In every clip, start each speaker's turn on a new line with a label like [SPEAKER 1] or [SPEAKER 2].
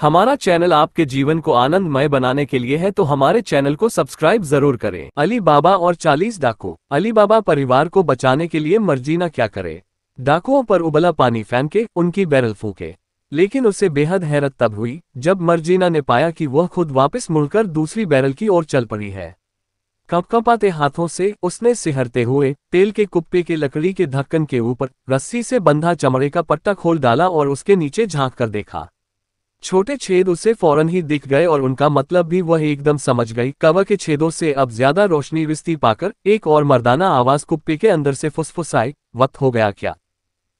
[SPEAKER 1] हमारा चैनल आपके जीवन को आनंदमय बनाने के लिए है तो हमारे चैनल को सब्सक्राइब जरूर करें अली बाबा और 40 डाकू अली बाबा परिवार को बचाने के लिए मर्जीना क्या करे डाकुओं पर उबला पानी फेंके उनकी बैरल फूके लेकिन उसे बेहद हैरत तब हुई जब मर्जीना ने पाया कि वह खुद वापस मुड़कर दूसरी बैरल की ओर चल पड़ी है कपकपाते हाथों से उसने सिहरते हुए तेल के कुप्पे के लकड़ी के धक्कन के ऊपर रस्सी से बंधा चमड़े का पट्टा खोल डाला और उसके नीचे झांक कर देखा छोटे छेद उसे फौरन ही दिख गए और उनका मतलब भी वह एकदम समझ गई कवर के छेदों से अब ज्यादा रोशनी रिश्ती पाकर एक और मर्दाना आवाज कुप्पी के अंदर से फुसफुसाई वक्त हो गया क्या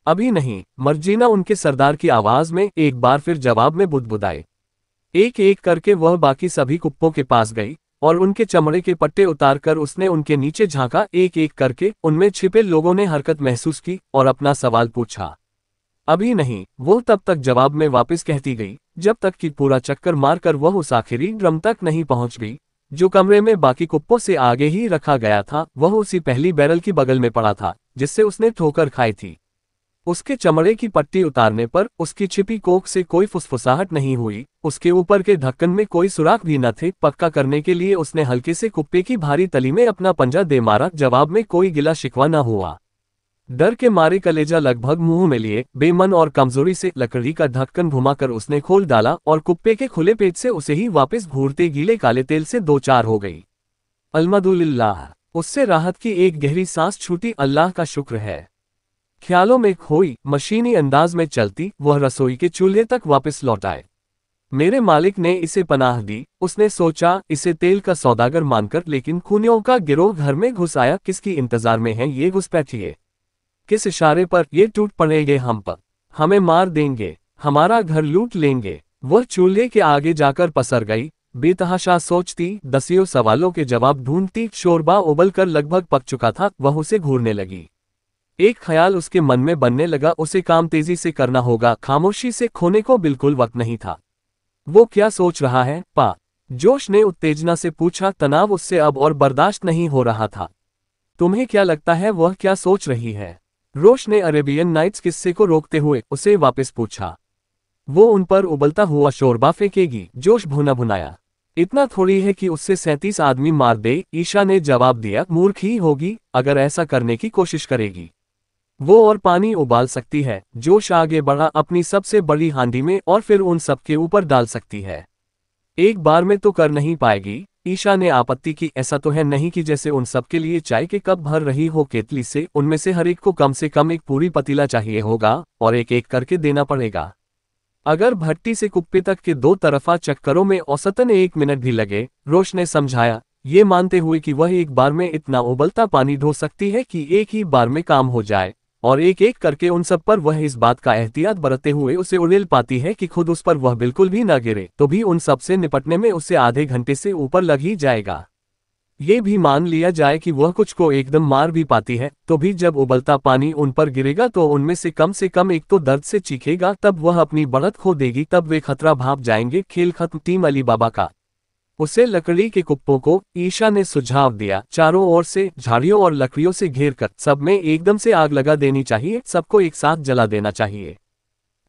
[SPEAKER 1] अभी नहीं मर्जीना उनके सरदार की आवाज में एक बार फिर जवाब में बुदबुदाए एक एक करके वह बाकी सभी कुप्पों के पास गई और उनके चमड़े के पट्टे उतारकर उसने उनके नीचे झांका एक एक करके उनमें छिपे लोगों ने हरकत महसूस की और अपना सवाल पूछा अभी नहीं वो तब तक जवाब में वापस कहती गई जब तक कि पूरा चक्कर मारकर वह उस आखिरी ड्रम तक नहीं पहुंच गई जो कमरे में बाकी कुप्पों से आगे ही रखा गया था वह उसी पहली बैरल की बगल में पड़ा था जिससे उसने ठोकर खाई थी उसके चमड़े की पट्टी उतारने पर उसकी छिपी कोख से कोई फुसफुसाहट नहीं हुई उसके ऊपर के ढक्कन में कोई सुराख भी न थे पक्का करने के लिए उसने हल्के से कुप्पे की भारी तली में अपना पंजा दे मारा जवाब में कोई गिला शिकवा न हुआ डर के मारे कलेजा लगभग मुंह में लिए बेमन और कमजोरी से लकड़ी का ढक्कन घुमाकर उसने खोल डाला और कुप्पे के खुले पेट से उसे ही वापस घूरते गीले काले तेल से दो चार हो गई अलमदुल्लाह उससे राहत की एक गहरी सांस छूटी अल्लाह का शुक्र है ख्यालों में खोई मशीनी अंदाज में चलती वह रसोई के चूल्हे तक वापस लौट आए मेरे मालिक ने इसे पनाह दी उसने सोचा इसे तेल का सौदागर मानकर लेकिन खूनियों का गिरोह घर में घुस आया किसकी इंतजार में है ये घुसपैठिए किस इशारे पर ये टूट पड़ेंगे हम पर हमें मार देंगे हमारा घर लूट लेंगे वह चूल्हे के आगे जाकर पसर गई बेतहाशा सोचती दसियों सवालों के जवाब ढूंढती शोरबा उबल कर लगभग पक चुका था वह उसे घूरने लगी एक ख्याल उसके मन में बनने लगा उसे काम तेजी से करना होगा खामोशी से खोने को बिल्कुल वक्त नहीं था वो क्या सोच रहा है पा जोश ने उत्तेजना से पूछा तनाव उससे अब और बर्दाश्त नहीं हो रहा था तुम्हें क्या लगता है वह क्या सोच रही है रोश ने अरेबियन नाइट्स किस्से को रोकते हुए उसे वापस पूछा वो उन पर उबलता हुआ शोरबा फेंकेगी जोश भुना भुनाया इतना थोड़ी है कि उससे सैंतीस आदमी मार दे ईशा ने जवाब दिया मूर्ख ही होगी अगर ऐसा करने की कोशिश करेगी वो और पानी उबाल सकती है जोश आगे बढ़ा अपनी सबसे बड़ी हांडी में और फिर उन सबके ऊपर डाल सकती है एक बार में तो कर नहीं पाएगी ईशा ने आपत्ति की ऐसा तो है नहीं कि जैसे उन सबके लिए चाय के कप भर रही हो केतली से उनमें से हर एक को कम से कम एक पूरी पतीला चाहिए होगा और एक एक करके देना पड़ेगा अगर भट्टी से कुप्पे तक के दो तरफा चक्करों में औसतन एक मिनट भी लगे रोश ने समझाया ये मानते हुए कि वह एक बार में इतना उबलता पानी ढो सकती है कि एक ही बार में काम हो जाए और एक एक करके उन सब पर वह इस बात का एहतियात बरतते हुए उसे उड़ेल पाती है कि खुद उस पर वह बिल्कुल भी न गिरे तो भी उन सब से निपटने में उसे आधे घंटे से ऊपर लग ही जाएगा ये भी मान लिया जाए कि वह कुछ को एकदम मार भी पाती है तो भी जब उबलता पानी उन पर गिरेगा तो उनमें से कम से कम एक तो दर्द से चीखेगा तब वह अपनी बढ़त खो देगी तब वे खतरा भाप जाएंगे खेल खत्म टीम अली बाबा का उसे लकड़ी के कुप्पों को ईशा ने सुझाव दिया चारों ओर से झाड़ियों और लकड़ियों से घेर कर सब में एकदम से आग लगा देनी चाहिए सबको एक साथ जला देना चाहिए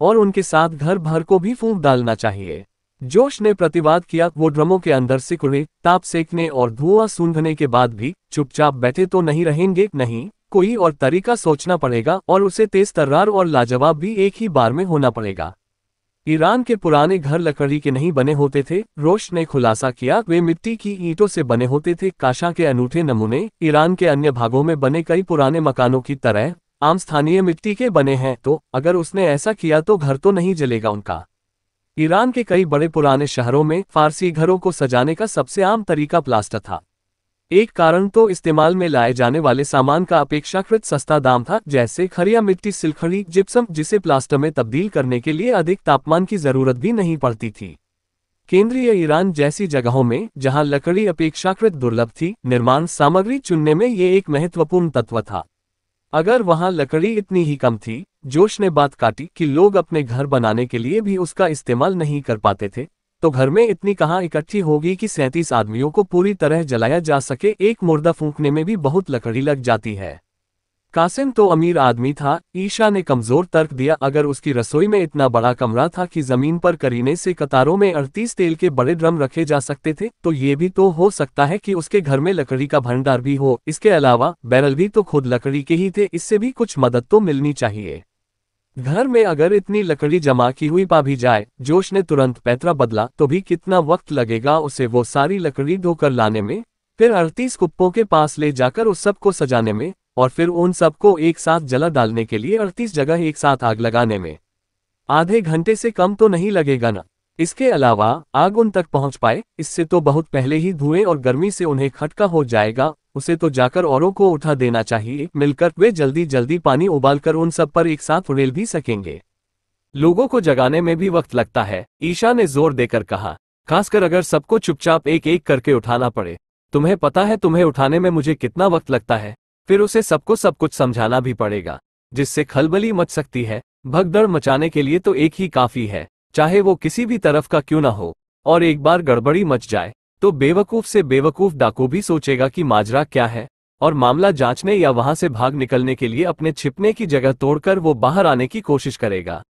[SPEAKER 1] और उनके साथ घर भर को भी फूंक डालना चाहिए जोश ने प्रतिवाद किया वो ड्रमों के अंदर सिकुड़े ताप सेकने और धुआं सूंघने के बाद भी चुपचाप बैठे तो नहीं रहेंगे नहीं कोई और तरीका सोचना पड़ेगा और उसे तेज तर्रार और लाजवाब भी एक ही बार में होना पड़ेगा ईरान के पुराने घर लकड़ी के नहीं बने होते थे रोश ने खुलासा किया वे मिट्टी की ईंटों से बने होते थे काशा के अनूठे नमूने ईरान के अन्य भागों में बने कई पुराने मकानों की तरह आम स्थानीय मिट्टी के बने हैं तो अगर उसने ऐसा किया तो घर तो नहीं जलेगा उनका ईरान के कई बड़े पुराने शहरों में फारसी घरों को सजाने का सबसे आम तरीका प्लास्टर था एक कारण तो इस्तेमाल में लाए जाने वाले सामान का अपेक्षाकृत सस्ता दाम था जैसे खरिया मिट्टी सिलखड़ी जिप्सम जिसे प्लास्टर में तब्दील करने के लिए अधिक तापमान की जरूरत भी नहीं पड़ती थी केंद्रीय ईरान जैसी जगहों में जहां लकड़ी अपेक्षाकृत दुर्लभ थी निर्माण सामग्री चुनने में ये एक महत्वपूर्ण तत्व था अगर वहां लकड़ी इतनी ही कम थी जोश ने बात काटी कि लोग अपने घर बनाने के लिए भी उसका इस्तेमाल नहीं कर पाते थे तो घर में इतनी कहाँ इकट्ठी होगी कि सैंतीस आदमियों को पूरी तरह जलाया जा सके एक मुर्दा फूंकने में भी बहुत लकड़ी लग जाती है कासिम तो अमीर आदमी था ईशा ने कमजोर तर्क दिया अगर उसकी रसोई में इतना बड़ा कमरा था कि जमीन पर करीने से कतारों में अड़तीस तेल के बड़े ड्रम रखे जा सकते थे तो ये भी तो हो सकता है कि उसके घर में लकड़ी का भंडार भी हो इसके अलावा बैरल भी तो खुद लकड़ी के ही थे इससे भी कुछ मदद तो मिलनी चाहिए घर में अगर इतनी लकड़ी जमा की हुई पा भी जाए जोश ने तुरंत पैतरा बदला तो भी कितना वक्त लगेगा उसे वो सारी लकड़ी धोकर लाने में फिर अड़तीस कुप्पों के पास ले जाकर उस सबको सजाने में और फिर उन सबको एक साथ जला डालने के लिए अड़तीस जगह एक साथ आग लगाने में आधे घंटे से कम तो नहीं लगेगा ना इसके अलावा आग उन तक पहुंच पाए इससे तो बहुत पहले ही धुएं और गर्मी से उन्हें खटका हो जाएगा उसे तो जाकर औरों को उठा देना चाहिए मिलकर वे जल्दी जल्दी पानी उबालकर उन सब पर एक साथ उड़ेल भी सकेंगे लोगों को जगाने में भी वक्त लगता है ईशा ने जोर देकर कहा खासकर अगर सबको चुपचाप एक एक करके उठाना पड़े तुम्हें पता है तुम्हें उठाने में मुझे कितना वक्त लगता है फिर उसे सबको सब कुछ समझाना भी पड़ेगा जिससे खलबली मच सकती है भगदड़ मचाने के लिए तो एक ही काफी है चाहे वो किसी भी तरफ का क्यों ना हो और एक बार गड़बड़ी मच जाए तो बेवकूफ से बेवकूफ डाकू भी सोचेगा कि माजरा क्या है और मामला जांचने या वहां से भाग निकलने के लिए अपने छिपने की जगह तोड़कर वो बाहर आने की कोशिश करेगा